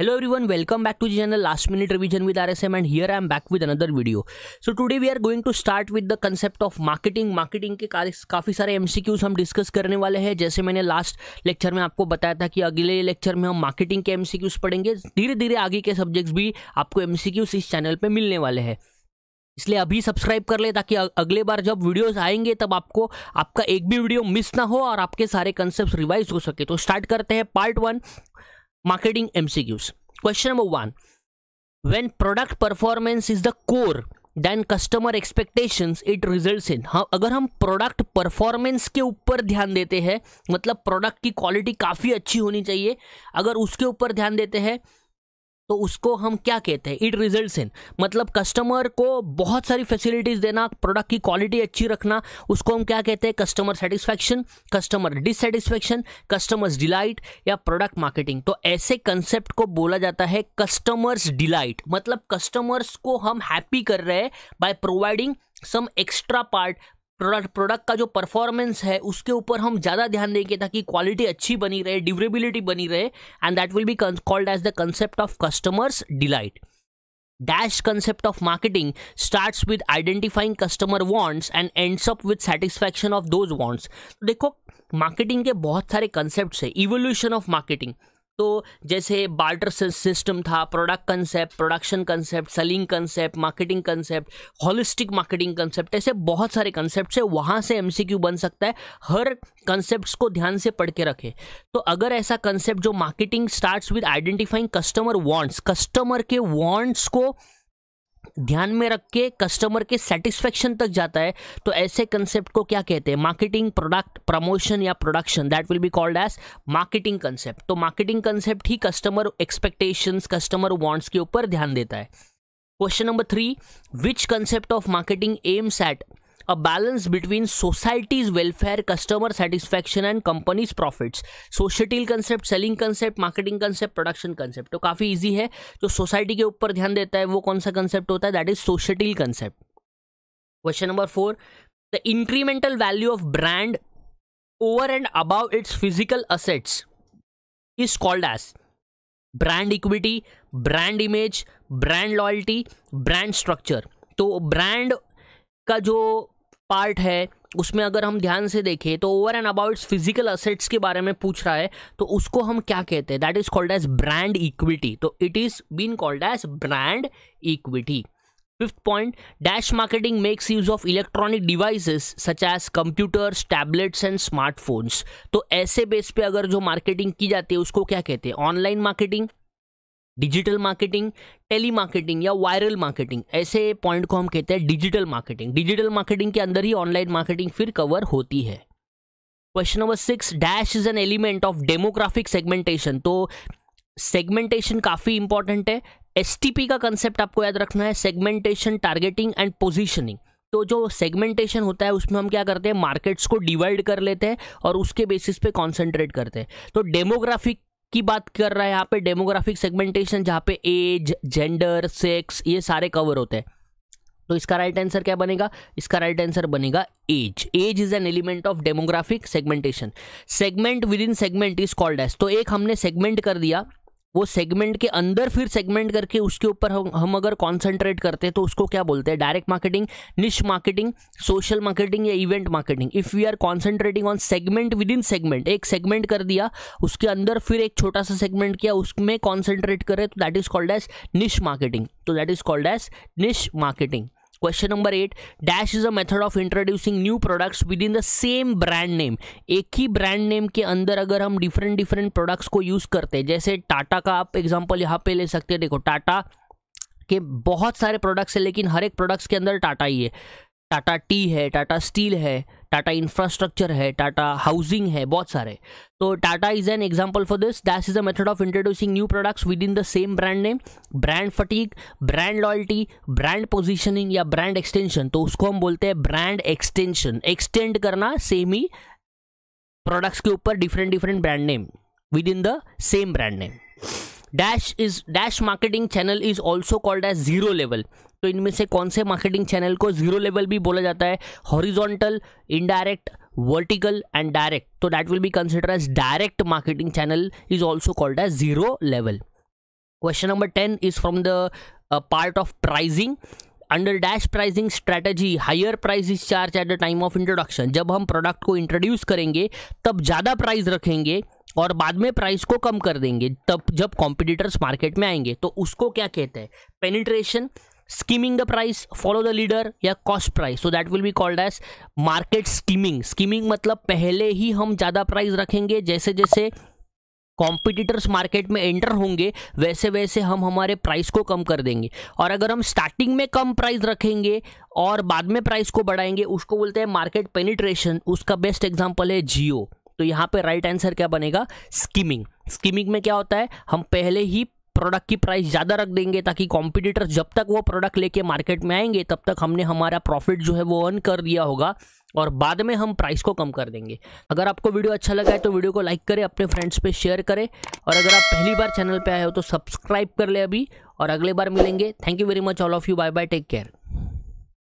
hello everyone welcome back to the channel last minute revision with rsm and here i am back with another video so today we are going to start with the concept of marketing marketing के काफ़ी सारे MCQs हम discuss करने वाले हैं जैसे मैंने last lecture में आपको बताया था कि अगले लेक्चर में हम मार्केटिंग के एम पढ़ेंगे धीरे धीरे आगे के सब्जेक्ट्स भी आपको एम इस चैनल पर मिलने वाले हैं इसलिए अभी सब्सक्राइब कर ले ताकि अगले बार जब वीडियोस आएंगे तब आपको आपका एक भी वीडियो मिस ना हो और आपके सारे कंसेप्ट रिवाइज हो सके तो स्टार्ट करते हैं part one marketing MCQs. Question number one When product performance is the core then customer expectations it results in हाँ अगर हम प्रोडक्ट परफॉर्मेंस के ऊपर ध्यान देते हैं मतलब प्रोडक्ट की क्वालिटी काफ़ी अच्छी होनी चाहिए अगर उसके ऊपर ध्यान देते हैं तो उसको हम क्या कहते हैं इट रिजल्ट इन मतलब कस्टमर को बहुत सारी फैसिलिटीज़ देना प्रोडक्ट की क्वालिटी अच्छी रखना उसको हम क्या कहते हैं customer satisfaction customer dissatisfaction customers delight या प्रोडक्ट मार्केटिंग तो ऐसे कंसेप्ट को बोला जाता है कस्टमर्स डिलाइट मतलब कस्टमर्स को हम हैप्पी कर रहे हैं by providing some extra part product product का जो परफॉर्मेंस है उसके ऊपर हम ज़्यादा ध्यान देंगे ताकि क्वालिटी अच्छी बनी रहे ड्यूरेबिलिटी बनी रहे and that will be called as the concept of customers delight dash concept of marketing start with identifying customer wants and ends up with satisfaction of those wants देखो मार्केटिंग के बहुत सारे concept है evolution of marketing तो जैसे barter system था product concept production concept selling concept marketing concept holistic marketing concept ऐसे बहुत सारे कंसेप्ट है वहाँ से एम बन सकता है हर कंसेप्ट को ध्यान से पढ़ के रखें तो अगर ऐसा कंसेप्ट जो marketing start with identifying customer wants customer के वॉन्ट्स को ध्यान में रख के कस्टमर के सेटिस्फेक्शन तक जाता है तो ऐसे कंसेप्ट को क्या कहते हैं मार्केटिंग प्रोडक्ट प्रमोशन या production that will be called as marketing concept तो मार्केटिंग कंसेप्ट ही कस्टमर एक्सपेक्टेशंस कस्टमर वांट्स के ऊपर ध्यान देता है question number three which concept of marketing aims at a balance between society's welfare customer satisfaction and company's profits societal concept selling concept marketing concept production concept तो काफ़ी easy है जो society के ऊपर ध्यान देता है वो कौन सा कंसेप्ट होता है that is societal concept question number four the incremental value of brand over and above its physical assets is called as brand equity brand image brand loyalty brand structure तो ब्रांड का जो part है उसमें अगर हम ध्यान से देखें तो over and about physical assets के बारे में पूछ रहा है तो उसको हम क्या कहते हैं that is called as brand equity तो it is been called as brand equity fifth point dash marketing makes use of electronic devices such as computers tablets and smartphones तो ऐसे बेस पे अगर जो मार्केटिंग की जाती है उसको क्या कहते हैं online marketing digital marketing telemarketing या वायरल मार्केटिंग ऐसे पॉइंट को हम कहते हैं डिजिटल मार्केटिंग डिजिटल मार्केटिंग के अंदर ही ऑनलाइन मार्केटिंग फिर कवर होती है question number six dash is an element of demographic segmentation तो सेगमेंटेशन काफ़ी इंपॉर्टेंट है एस का कंसेप्ट आपको याद रखना है सेगमेंटेशन टारगेटिंग एंड पोजिशनिंग तो जो सेगमेंटेशन होता है उसमें हम क्या करते हैं मार्केट्स को डिवाइड कर लेते हैं और उसके बेसिस पे कॉन्सेंट्रेट करते हैं तो डेमोग्राफिक की बात कर रहा है यहाँ पे डेमोग्राफिक सेगमेंटेशन जहाँ पे एज जेंडर सेक्स ये सारे कवर होते हैं तो इसका राइट आंसर क्या बनेगा इसका राइट आंसर बनेगा as as is an element of demographic segmentation segment within segment is called as तो एक हमने सेगमेंट कर दिया वो सेगमेंट के अंदर फिर सेगमेंट करके उसके ऊपर हम हम अगर कॉन्सेंट्रेट करते हैं तो उसको क्या बोलते हैं direct marketing niche marketing social marketing या event marketing if we are concentrating on segment within segment एक सेगमेंट कर दिया उसके अंदर फिर एक छोटा सा सेगमेंट किया उसमें कॉन्सेंट्रेट करें तो that is called as niche marketing तो that is called as niche marketing question number eight dash is a method of introducing new products within the same brand name एक ही brand name के अंदर अगर हम different different products को use करते हैं जैसे टाटा का आप एग्जाम्पल यहाँ पे ले सकते हैं देखो टाटा के बहुत सारे प्रोडक्ट्स हैं लेकिन हर एक प्रोडक्ट्स के अंदर टाटा ही है टाटा टी है टाटा स्टील है टाटा इंफ्रास्ट्रक्चर है टाटा हाउसिंग है बहुत सारे तो Tata is an example for this that is a method of introducing new products within the same brand name brand fatigue brand loyalty brand positioning या ब्रांड एक्सटेंशन तो उसको हम बोलते हैं ब्रांड एक्सटेंशन एक्सटेंड करना सेम ही products के ऊपर different different brand name within the same brand name dash is dash marketing channel is also called as zero level तो इनमें से कौन से मार्केटिंग चैनल को जीरो लेवल भी बोला जाता है horizontal indirect vertical and direct तो that will be consider as direct marketing channel is also called as zero level question number ten is from the part of pricing under dash pricing strategy higher price is charge at the time of introduction जब हम product को introduce करेंगे तब ज़्यादा price रखेंगे और बाद में प्राइस को कम कर देंगे तब जब कॉम्पिटिटर्स मार्केट में आएंगे तो उसको क्या कहते हैं penetration skimming the price follow the leader या cost price so that will be called as market skimming skimming मतलब पहले ही हम ज़्यादा प्राइस रखेंगे जैसे जैसे कॉम्पिटिटर्स मार्केट में एंटर होंगे वैसे वैसे हम हमारे प्राइस को कम कर देंगे और अगर हम स्टार्टिंग में कम प्राइस रखेंगे और बाद में प्राइस को बढ़ाएंगे उसको बोलते हैं मार्केट पेनिट्रेशन उसका बेस्ट एग्जाम्पल है जियो तो यहाँ पे राइट आंसर क्या बनेगा स्कीमिंग स्कीमिंग में क्या होता है हम पहले ही प्रोडक्ट की प्राइस ज़्यादा रख देंगे ताकि कॉम्पिटिटर्स जब तक वो प्रोडक्ट लेके मार्केट में आएंगे तब तक हमने हमारा प्रॉफिट जो है वो अर्न कर लिया होगा और बाद में हम प्राइस को कम कर देंगे अगर आपको वीडियो अच्छा लगा है तो वीडियो को लाइक करें अपने फ्रेंड्स पे शेयर करें और अगर आप पहली बार चैनल पे आए हो तो सब्सक्राइब कर ले अभी और अगले बार मिलेंगे thank you very much all of you bye bye take care